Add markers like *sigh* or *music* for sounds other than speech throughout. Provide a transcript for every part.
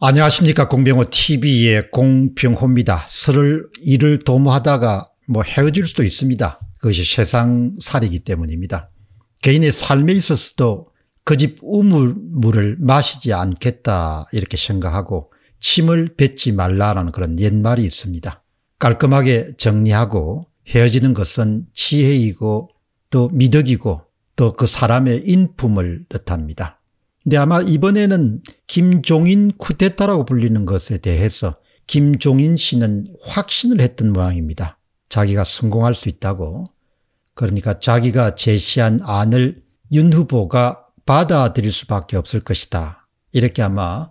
안녕하십니까 공병호 TV의 공병호입니다. 서를 일을 도모하다가 뭐 헤어질 수도 있습니다. 그것이 세상 살이기 때문입니다. 개인의 삶에 있어서도 그 집 우물물을 마시지 않겠다 이렇게 생각하고 침을 뱉지 말라는 그런 옛말이 있습니다. 깔끔하게 정리하고 헤어지는 것은 지혜이고 또 미덕이고 또 그 사람의 인품을 뜻합니다. 근데 아마 이번에는 김종인 쿠데타라고 불리는 것에 대해서 김종인 씨는 확신을 했던 모양입니다. 자기가 성공할 수 있다고. 그러니까 자기가 제시한 안을 윤 후보가 받아들일 수밖에 없을 것이다. 이렇게 아마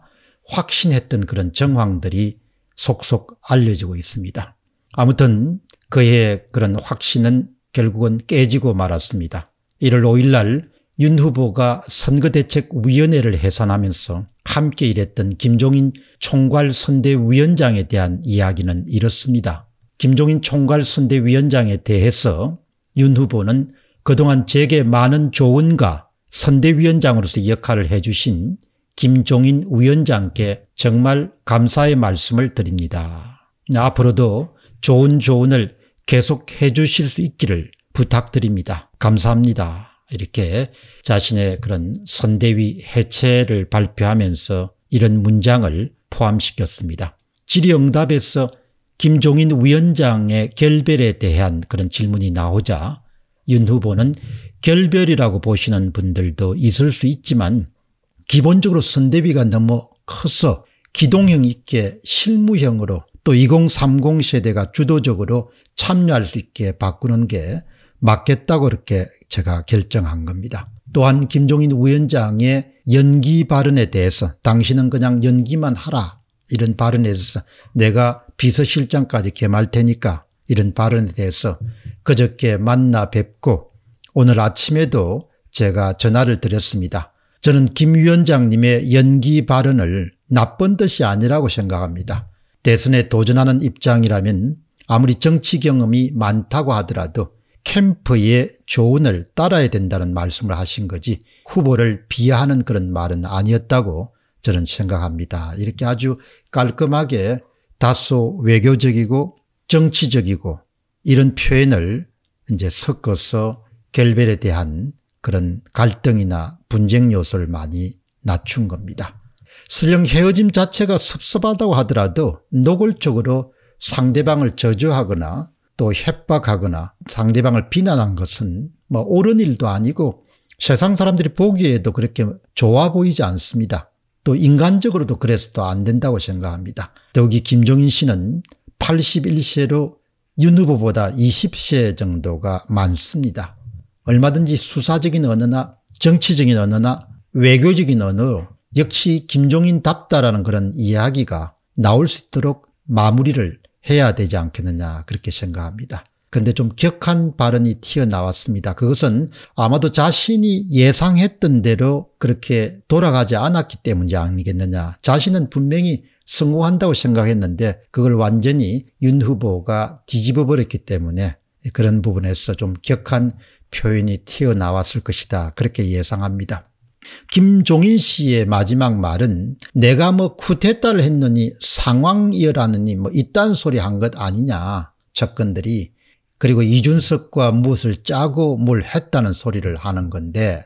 확신했던 그런 정황들이 속속 알려지고 있습니다. 아무튼 그의 그런 확신은 결국은 깨지고 말았습니다. 1월 5일 날윤 후보가 선거대책위원회를 해산하면서 함께 일했던 김종인 총괄선대위원장에 대한 이야기는 이렇습니다. 김종인 총괄선대위원장에 대해서 윤 후보는 그동안 제게 많은 조언과 선대위원장으로서 역할을 해주신 김종인 위원장께 정말 감사의 말씀을 드립니다. 앞으로도 좋은 조언을 계속해 주실 수 있기를 부탁드립니다. 감사합니다. 이렇게 자신의 그런 선대위 해체를 발표하면서 이런 문장을 포함시켰습니다. 질의응답에서 김종인 위원장의 결별에 대한 그런 질문이 나오자 윤 후보는 결별이라고 보시는 분들도 있을 수 있지만 기본적으로 선대위가 너무 커서 기동형 있게 실무형으로 또 2030 세대가 주도적으로 참여할 수 있게 바꾸는 게 맞겠다고 이렇게 제가 결정한 겁니다. 또한 김종인 위원장의 연기 발언에 대해서 당신은 그냥 연기만 하라 이런 발언에 대해서 내가 비서실장까지 겸할 테니까 이런 발언에 대해서 그저께 만나 뵙고 오늘 아침에도 제가 전화를 드렸습니다. 저는 김 위원장님의 연기 발언을 나쁜 뜻이 아니라고 생각합니다. 대선에 도전하는 입장이라면 아무리 정치 경험이 많다고 하더라도 캠프의 조언을 따라야 된다는 말씀을 하신 거지 후보를 비하하는 그런 말은 아니었다고 저는 생각합니다. 이렇게 아주 깔끔하게 다소 외교적이고 정치적이고 이런 표현을 이제 섞어서 결별에 대한 그런 갈등이나 분쟁 요소를 많이 낮춘 겁니다. 설령 헤어짐 자체가 섭섭하다고 하더라도 노골적으로 상대방을 저주하거나 또 협박하거나 상대방을 비난한 것은 뭐 옳은 일도 아니고 세상 사람들이 보기에도 그렇게 좋아 보이지 않습니다. 또 인간적으로도 그래서 도안 된다고 생각합니다. 더욱이 김종인 씨는 81세로 윤 후보보다 20세 정도가 많습니다. 얼마든지 수사적인 언어나 정치적인 언어나 외교적인 언어 로 역시 김종인답다라는 그런 이야기가 나올 수 있도록 마무리를 해야 되지 않겠느냐 그렇게 생각합니다. 그런데 좀 격한 발언이 튀어나왔습니다. 그것은 아마도 자신이 예상했던 대로 그렇게 돌아가지 않았기 때문이 아니겠느냐. 자신은 분명히 성공한다고 생각했는데 그걸 완전히 윤 후보가 뒤집어 버렸기 때문에 그런 부분에서 좀 격한 표현이 튀어나왔을 것이다. 그렇게 예상합니다. 김종인 씨의 마지막 말은 내가 뭐 쿠데타를 했느니 상황이라느니 어뭐 이딴 소리 한 것 아니냐 접근들이 그리고 이준석과 무엇을 짜고 뭘 했다는 소리를 하는 건데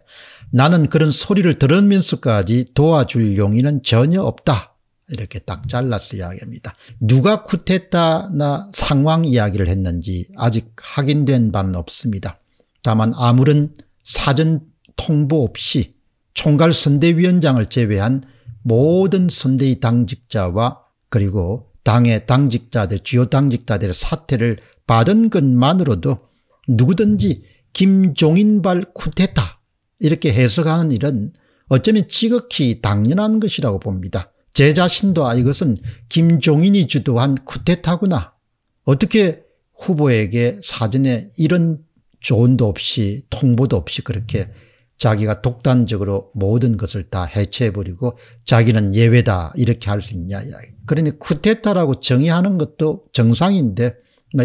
나는 그런 소리를 들으면서까지 도와줄 용의는 전혀 없다. 이렇게 딱 잘라서 이야기합니다. 누가 쿠데타나 상황 이야기를 했는지 아직 확인된 바는 없습니다. 다만 아무런 사전 통보 없이 총괄 선대위원장을 제외한 모든 선대위 당직자와 그리고 당의 당직자들 주요 당직자들의 사퇴를 받은 것만으로도 누구든지 김종인발 쿠데타 이렇게 해석하는 일은 어쩌면 지극히 당연한 것이라고 봅니다. 제 자신도 아 이것은 김종인이 주도한 쿠데타구나. 어떻게 후보에게 사전에 이런 조언도 없이 통보도 없이 그렇게 자기가 독단적으로 모든 것을 다 해체해버리고 자기는 예외다 이렇게 할 수 있냐 이야기. 그러니 쿠데타라고 정의하는 것도 정상인데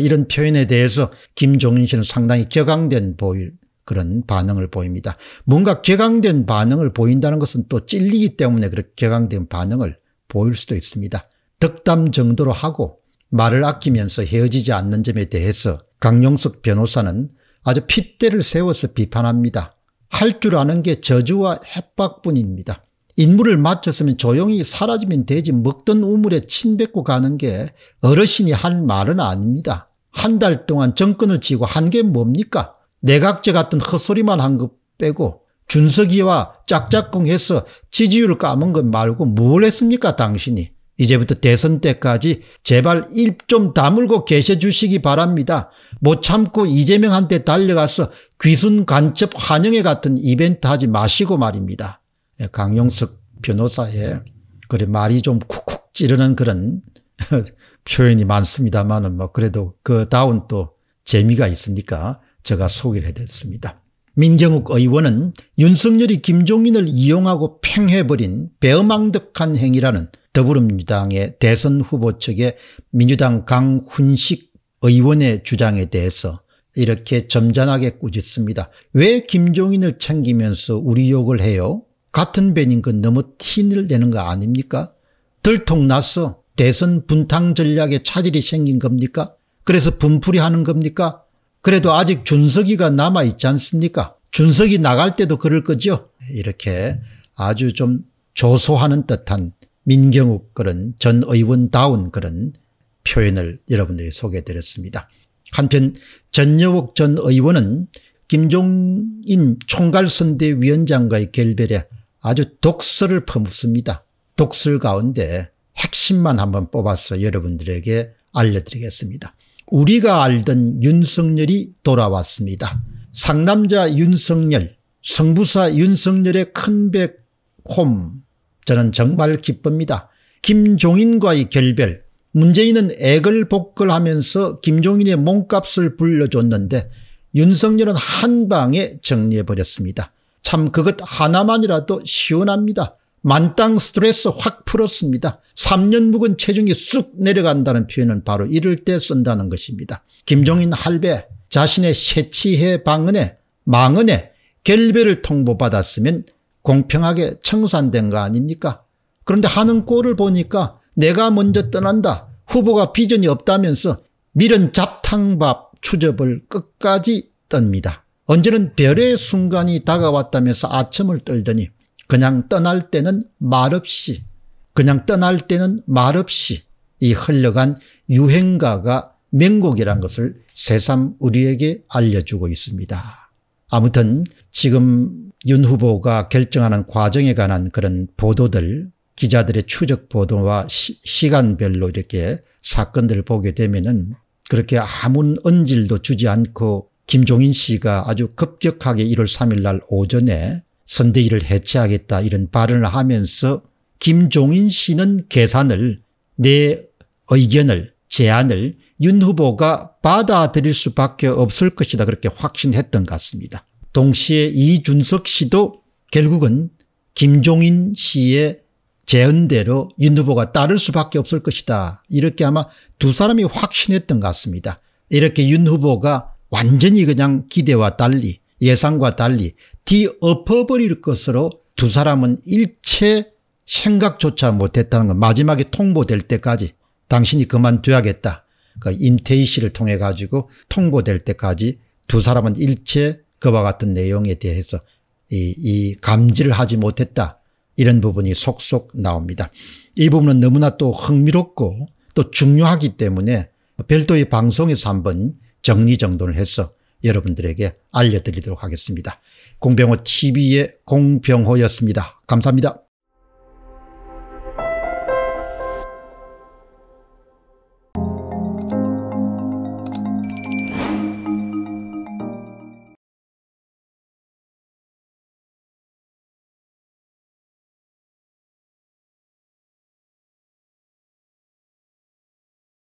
이런 표현에 대해서 김종인 씨는 상당히 격앙된 보일 그런 반응을 보입니다. 뭔가 격앙된 반응을 보인다는 것은 또 찔리기 때문에 그렇게 격앙된 반응을 보일 수도 있습니다. 덕담 정도로 하고 말을 아끼면서 헤어지지 않는 점에 대해서 강용석 변호사는 아주 핏대를 세워서 비판합니다. 할줄 아는 게 저주와 협박뿐입니다. 인물을 맞췄으면 조용히 사라지면 되지 먹던 우물에 침뱉고 가는 게 어르신이 한 말은 아닙니다. 한 달 동안 정권을 쥐고 한 게 뭡니까? 내각제 같은 헛소리만 한 것 빼고 준석이와 짝짝꿍해서 지지율을 까먹것 말고 뭘 했습니까 당신이? 이제부터 대선 때까지 제발 입 좀 다물고 계셔 주시기 바랍니다. 못 뭐 참고 이재명한테 달려가서 귀순 간첩 환영회 같은 이벤트 하지 마시고 말입니다. 예, 강용석 변호사의 그래 말이 좀 쿡쿡 찌르는 그런 *laughs* 표현이 많습니다만은 뭐 그래도 그 다운 또 재미가 있으니까 제가 소개를 해드렸습니다. 민경욱 의원은 윤석열이 김종인을 이용하고 팽해버린 배어망덕한 행위라는 더불어민주당의 대선 후보 측의 민주당 강훈식 의원의 주장에 대해서 이렇게 점잖하게 꾸짖습니다. 왜 김종인을 챙기면서 우리 욕을 해요? 같은 배인 건 너무 티를 내는 거 아닙니까? 들통났어. 대선 분탕 전략에 차질이 생긴 겁니까? 그래서 분풀이 하는 겁니까? 그래도 아직 준석이가 남아있지 않습니까? 준석이 나갈 때도 그럴 거죠? 이렇게 아주 좀 조소하는 듯한 민경욱 그런 전 의원다운 그런 표현을 여러분들이 소개해드렸습니다. 한편 전여옥 전 의원은 김종인 총괄선대위원장과의 결별에 아주 독설을 퍼붓습니다. 독설 가운데 핵심만 한번 뽑아서 여러분들에게 알려드리겠습니다. 우리가 알던 윤석열이 돌아왔습니다. 상남자 윤석열, 성부사 윤석열의 큰백홈 저는 정말 기쁩니다. 김종인과의 결별 문재인은 액을 복걸하면서 김종인의 몸값을 불려줬는데 윤석열은 한방에 정리해버렸습니다. 참 그것 하나만이라도 시원합니다. 만땅 스트레스 확 풀었습니다. 3년 묵은 체중이 쑥 내려간다는 표현은 바로 이럴 때 쓴다는 것입니다. 김종인 할배 자신의 새치해 방언에 망언에 결별을 통보받았으면 공평하게 청산된 거 아닙니까? 그런데 하는 꼴을 보니까 내가 먼저 떠난다. 후보가 비전이 없다면서 미련 잡탕밥 추접을 끝까지 떱니다. 언제는 별의 순간이 다가왔다면서 아첨을 떨더니 그냥 떠날 때는 말없이 그냥 떠날 때는 말없이 이 흘러간 유행가가 명곡이란 것을 새삼 우리에게 알려주고 있습니다. 아무튼 지금 윤 후보가 결정하는 과정에 관한 그런 보도들 기자들의 추적 보도와 시, 간별로 이렇게 사건들을 보게 되면은 그렇게 아무 언질도 주지 않고 김종인 씨가 아주 급격하게 1월 3일 날 오전에 선대위를 해체하겠다 이런 발언을 하면서 김종인 씨는 계산을 내 의견을 제안을 윤 후보가 받아들일 수밖에 없을 것이다 그렇게 확신했던 것 같습니다. 동시에 이준석 씨도 결국은 김종인 씨의 재언대로윤 후보가 따를 수밖에 없을 것이다. 이렇게 아마 두 사람이 확신했던 것 같습니다. 이렇게 윤 후보가 완전히 그냥 기대와 달리 예상과 달리 뒤엎어버릴 것으로 두 사람은 일체 생각조차 못했다는 건 마지막에 통보될 때까지 당신이 그만둬야겠다. 그 임태희 씨를 통해 가지고 통보될 때까지 두 사람은 일체 그와 같은 내용에 대해서 이, 이 감지를 하지 못했다. 이런 부분이 속속 나옵니다. 이 부분은 너무나 또 흥미롭고 또 중요하기 때문에 별도의 방송에서 한번 정리정돈을 해서 여러분들에게 알려드리도록 하겠습니다. 공병호 TV의 공병호였습니다. 감사합니다.